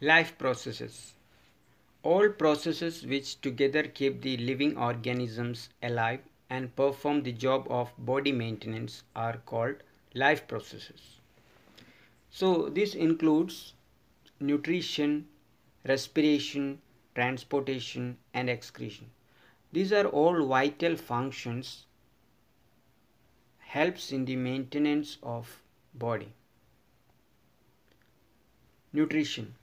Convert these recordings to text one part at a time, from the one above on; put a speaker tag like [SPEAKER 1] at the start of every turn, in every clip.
[SPEAKER 1] Life processes. All processes which together keep the living organisms alive and perform the job of body maintenance are called life processes. So, this includes nutrition, respiration, transportation, and excretion. These are all vital functions helps in the maintenance of body. Nutrition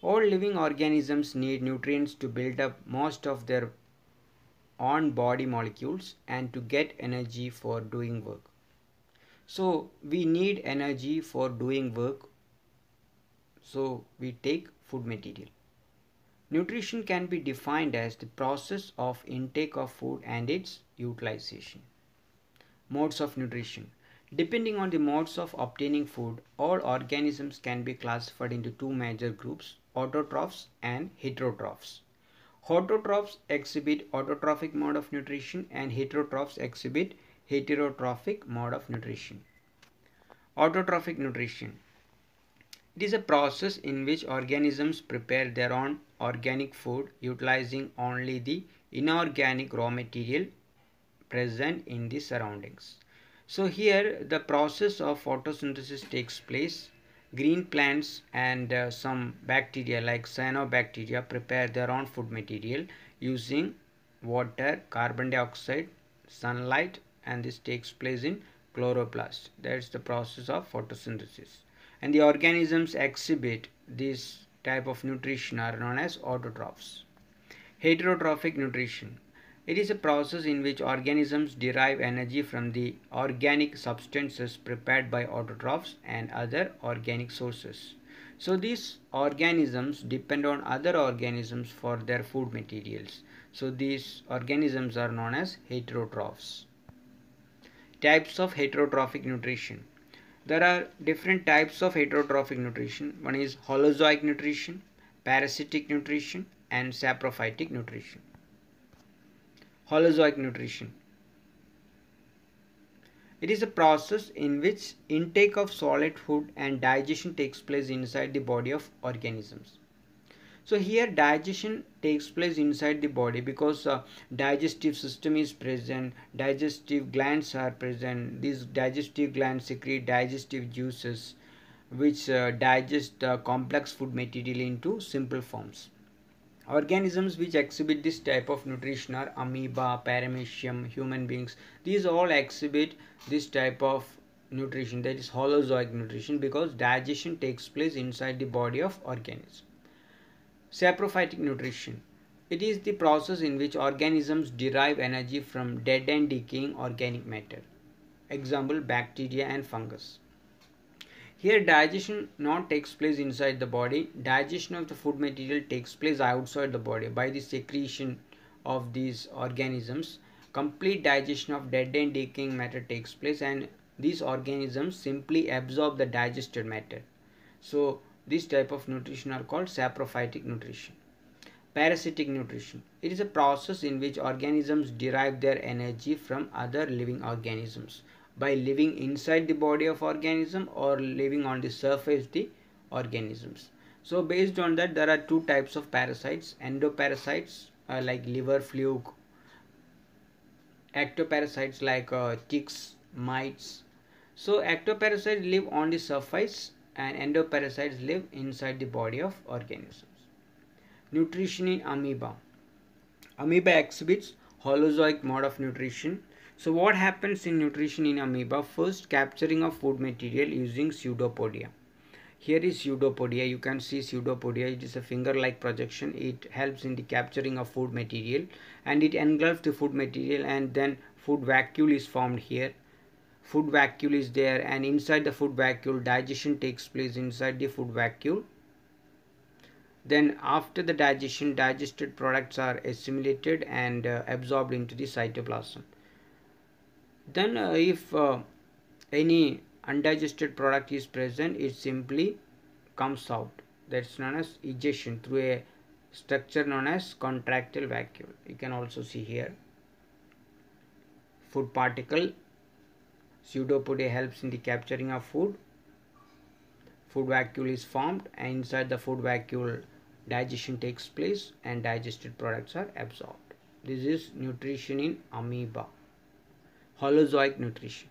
[SPEAKER 1] all living organisms need nutrients to build up most of their own body molecules and to get energy for doing work. So we need energy for doing work. So we take food material. Nutrition can be defined as the process of intake of food and its utilization. Modes of nutrition Depending on the modes of obtaining food, all organisms can be classified into two major groups, autotrophs and heterotrophs. Autotrophs exhibit autotrophic mode of nutrition and heterotrophs exhibit heterotrophic mode of nutrition. Autotrophic nutrition. It is a process in which organisms prepare their own organic food utilizing only the inorganic raw material present in the surroundings. So here the process of photosynthesis takes place. Green plants and uh, some bacteria like cyanobacteria prepare their own food material using water, carbon dioxide, sunlight and this takes place in chloroplast. That's the process of photosynthesis. And the organisms exhibit this type of nutrition are known as autotrophs. Heterotrophic nutrition it is a process in which organisms derive energy from the organic substances prepared by autotrophs and other organic sources. So these organisms depend on other organisms for their food materials. So these organisms are known as heterotrophs. Types of heterotrophic nutrition. There are different types of heterotrophic nutrition. One is holozoic nutrition, parasitic nutrition and saprophytic nutrition. Holozoic nutrition. It is a process in which intake of solid food and digestion takes place inside the body of organisms. So here digestion takes place inside the body because uh, digestive system is present, digestive glands are present. These digestive glands secrete digestive juices which uh, digest uh, complex food material into simple forms. Organisms which exhibit this type of nutrition are amoeba, paramecium, human beings. These all exhibit this type of nutrition that is holozoic nutrition because digestion takes place inside the body of organism. Saprophytic nutrition. It is the process in which organisms derive energy from dead and decaying organic matter. Example bacteria and fungus. Here digestion not takes place inside the body. Digestion of the food material takes place outside the body by the secretion of these organisms. Complete digestion of dead and decaying matter takes place and these organisms simply absorb the digested matter. So this type of nutrition are called saprophytic nutrition. Parasitic nutrition. It is a process in which organisms derive their energy from other living organisms by living inside the body of organism or living on the surface the organisms so based on that there are two types of parasites endoparasites uh, like liver fluke ectoparasites like uh, ticks mites so ectoparasites live on the surface and endoparasites live inside the body of organisms nutrition in amoeba amoeba exhibits holozoic mode of nutrition so what happens in nutrition in amoeba? First capturing of food material using pseudopodia. Here is pseudopodia. You can see pseudopodia. It is a finger-like projection. It helps in the capturing of food material and it engulfs the food material and then food vacuole is formed here. Food vacuole is there and inside the food vacuole digestion takes place inside the food vacuole then after the digestion digested products are assimilated and uh, absorbed into the cytoplasm then uh, if uh, any undigested product is present it simply comes out that's known as ejection through a structure known as contractile vacuole you can also see here food particle Pseudopodia helps in the capturing of food food vacuole is formed and inside the food vacuole digestion takes place and digested products are absorbed this is nutrition in amoeba Holozoic nutrition.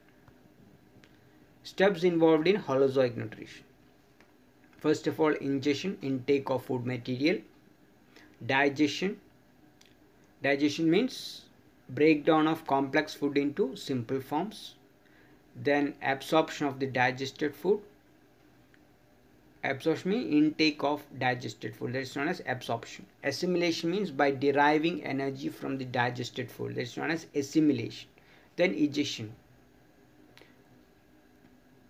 [SPEAKER 1] Steps involved in Holozoic nutrition. First of all, ingestion, intake of food material, digestion. Digestion means breakdown of complex food into simple forms, then absorption of the digested food. Absorption means intake of digested food, that is known as absorption. Assimilation means by deriving energy from the digested food, that is known as assimilation then ejection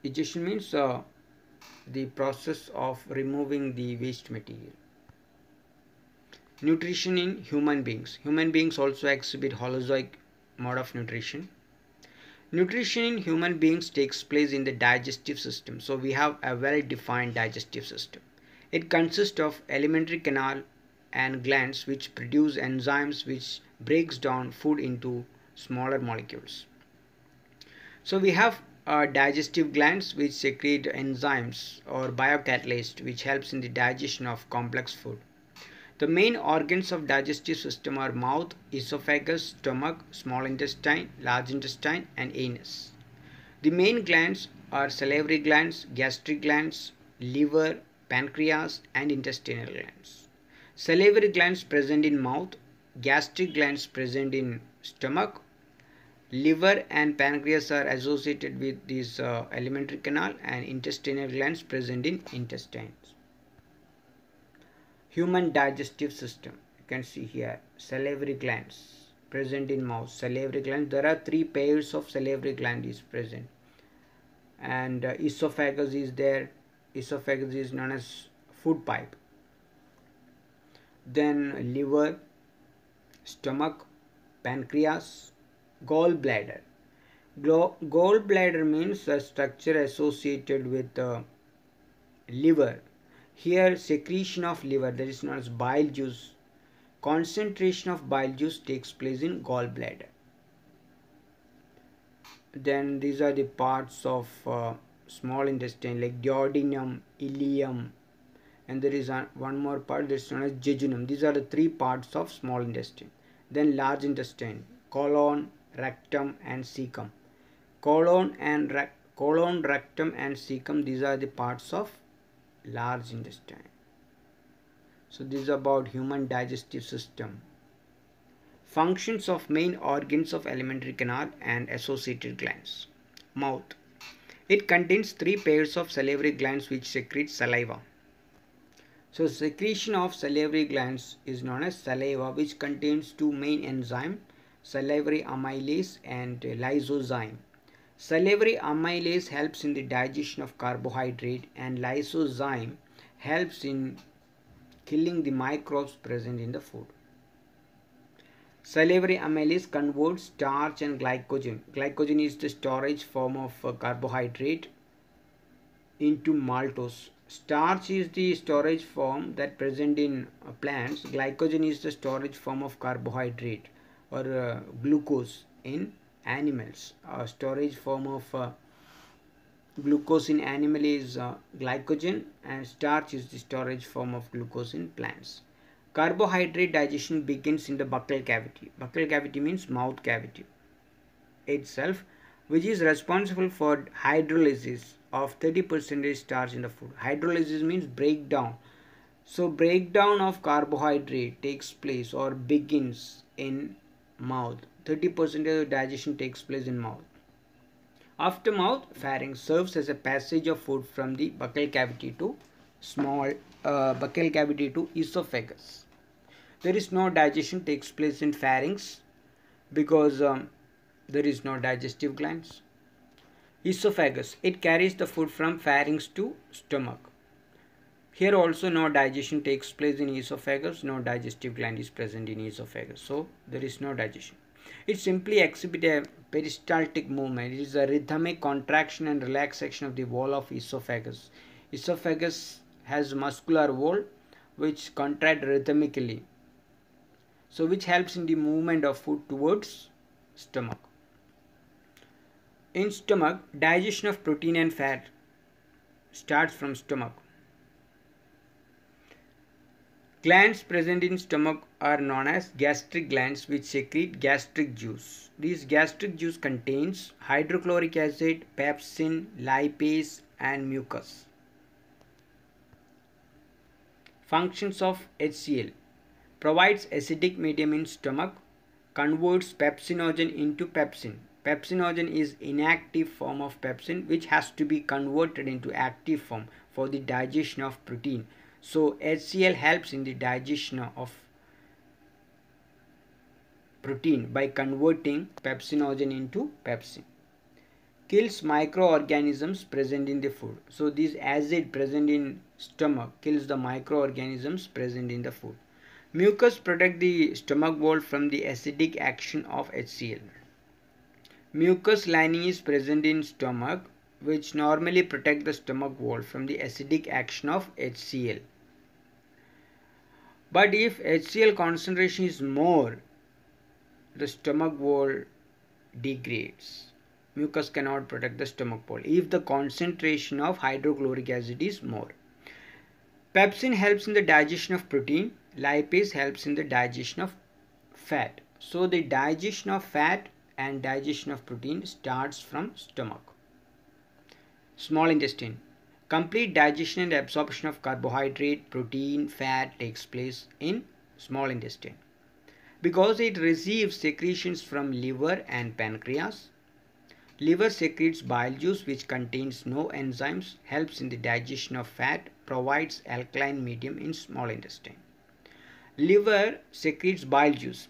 [SPEAKER 1] ejection means uh, the process of removing the waste material nutrition in human beings human beings also exhibit holozoic mode of nutrition nutrition in human beings takes place in the digestive system so we have a well defined digestive system it consists of alimentary canal and glands which produce enzymes which breaks down food into smaller molecules. So we have uh, digestive glands which secrete enzymes or biocatalysts which helps in the digestion of complex food. The main organs of digestive system are mouth, esophagus, stomach, small intestine, large intestine and anus. The main glands are salivary glands, gastric glands, liver, pancreas and intestinal glands. Salivary glands present in mouth, gastric glands present in stomach liver and pancreas are associated with this uh, alimentary canal and intestinal glands present in intestines human digestive system you can see here salivary glands present in mouth salivary glands there are three pairs of salivary gland is present and uh, esophagus is there esophagus is known as food pipe then liver stomach pancreas gallbladder gallbladder means a structure associated with the liver here secretion of liver that is known as bile juice concentration of bile juice takes place in gallbladder then these are the parts of uh, small intestine like duodenum ileum and there is one more part that's known as jejunum these are the three parts of small intestine then large intestine colon rectum and cecum. Colon and rec colon, rectum and cecum, these are the parts of large intestine. So this is about human digestive system. Functions of main organs of alimentary canal and associated glands. Mouth. It contains three pairs of salivary glands which secrete saliva. So secretion of salivary glands is known as saliva which contains two main enzymes salivary amylase and lysozyme. Salivary amylase helps in the digestion of carbohydrate and lysozyme helps in killing the microbes present in the food. Salivary amylase converts starch and glycogen. Glycogen is the storage form of uh, carbohydrate into maltose. Starch is the storage form that present in uh, plants. Glycogen is the storage form of carbohydrate or uh, glucose in animals. Uh, storage form of uh, glucose in animal is uh, glycogen and starch is the storage form of glucose in plants. Carbohydrate digestion begins in the buccal cavity. Buccal cavity means mouth cavity itself which is responsible for hydrolysis of 30% starch in the food. Hydrolysis means breakdown. So breakdown of carbohydrate takes place or begins in mouth 30% of digestion takes place in mouth after mouth pharynx serves as a passage of food from the buccal cavity to small uh, buccal cavity to esophagus there is no digestion takes place in pharynx because um, there is no digestive glands esophagus it carries the food from pharynx to stomach here also no digestion takes place in esophagus, no digestive gland is present in esophagus. So there is no digestion. It simply exhibits a peristaltic movement. It is a rhythmic contraction and relaxation of the wall of esophagus. Esophagus has muscular wall which contract rhythmically. So which helps in the movement of food towards stomach. In stomach, digestion of protein and fat starts from stomach. Glands present in stomach are known as gastric glands which secrete gastric juice. This gastric juice contains hydrochloric acid, pepsin, lipase and mucus. Functions of HCl provides acidic medium in stomach, converts pepsinogen into pepsin. Pepsinogen is inactive form of pepsin which has to be converted into active form for the digestion of protein so HCl helps in the digestion of protein by converting pepsinogen into pepsin. Kills microorganisms present in the food. So this acid present in stomach kills the microorganisms present in the food. Mucus protect the stomach wall from the acidic action of HCl. Mucus lining is present in stomach which normally protect the stomach wall from the acidic action of HCl. But if HCl concentration is more, the stomach wall degrades. Mucus cannot protect the stomach wall if the concentration of hydrochloric acid is more. Pepsin helps in the digestion of protein. Lipase helps in the digestion of fat. So the digestion of fat and digestion of protein starts from stomach. Small intestine Complete digestion and absorption of carbohydrate, protein, fat takes place in small intestine because it receives secretions from liver and pancreas. Liver secretes bile juice which contains no enzymes, helps in the digestion of fat, provides alkaline medium in small intestine. Liver secretes bile juice.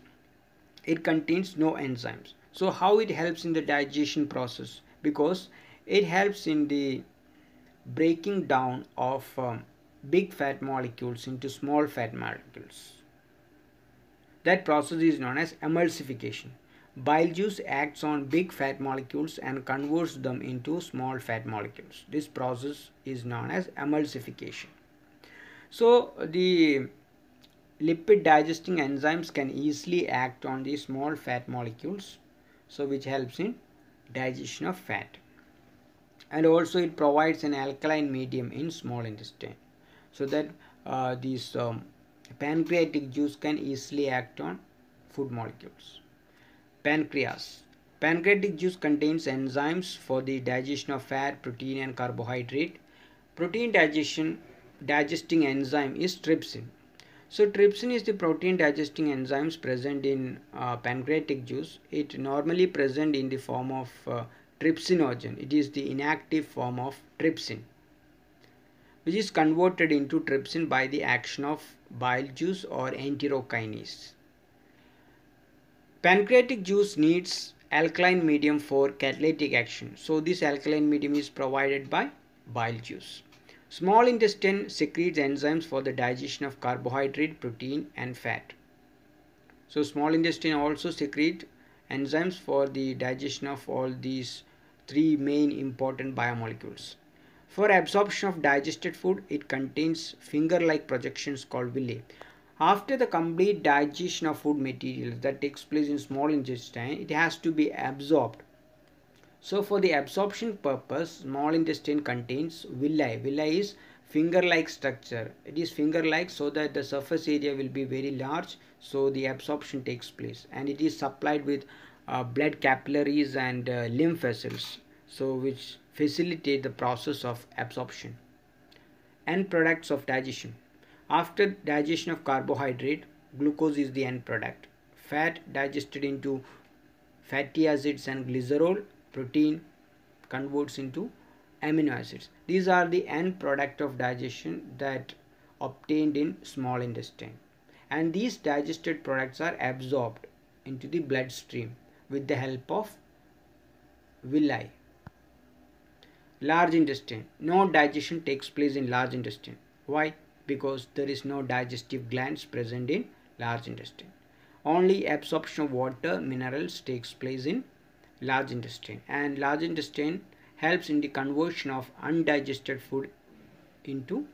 [SPEAKER 1] It contains no enzymes. So how it helps in the digestion process? Because it helps in the breaking down of um, big fat molecules into small fat molecules. That process is known as emulsification. Bile juice acts on big fat molecules and converts them into small fat molecules. This process is known as emulsification. So the lipid digesting enzymes can easily act on the small fat molecules so which helps in digestion of fat and also it provides an alkaline medium in small intestine so that uh, these um, pancreatic juice can easily act on food molecules pancreas pancreatic juice contains enzymes for the digestion of fat protein and carbohydrate protein digestion digesting enzyme is trypsin so trypsin is the protein digesting enzymes present in uh, pancreatic juice. It normally present in the form of uh, trypsinogen. It is the inactive form of trypsin which is converted into trypsin by the action of bile juice or enterokinase. Pancreatic juice needs alkaline medium for catalytic action. So this alkaline medium is provided by bile juice. Small intestine secretes enzymes for the digestion of carbohydrate, protein and fat. So small intestine also secrete enzymes for the digestion of all these three main important biomolecules. For absorption of digested food, it contains finger-like projections called villi. After the complete digestion of food material that takes place in small intestine, it has to be absorbed. So for the absorption purpose, small intestine contains villi. Villi is finger-like structure. It is finger-like so that the surface area will be very large so the absorption takes place and it is supplied with uh, blood capillaries and uh, lymph vessels so which facilitate the process of absorption end products of digestion after digestion of carbohydrate glucose is the end product fat digested into fatty acids and glycerol protein converts into amino acids these are the end product of digestion that obtained in small intestine and these digested products are absorbed into the bloodstream with the help of villi. Large intestine. No digestion takes place in large intestine. Why? Because there is no digestive glands present in large intestine. Only absorption of water, minerals takes place in large intestine. And large intestine helps in the conversion of undigested food into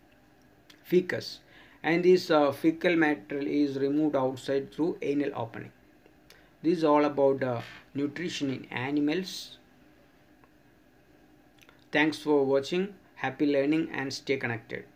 [SPEAKER 1] feces. And this uh, fecal material is removed outside through anal opening this is all about the nutrition in animals thanks for watching happy learning and stay connected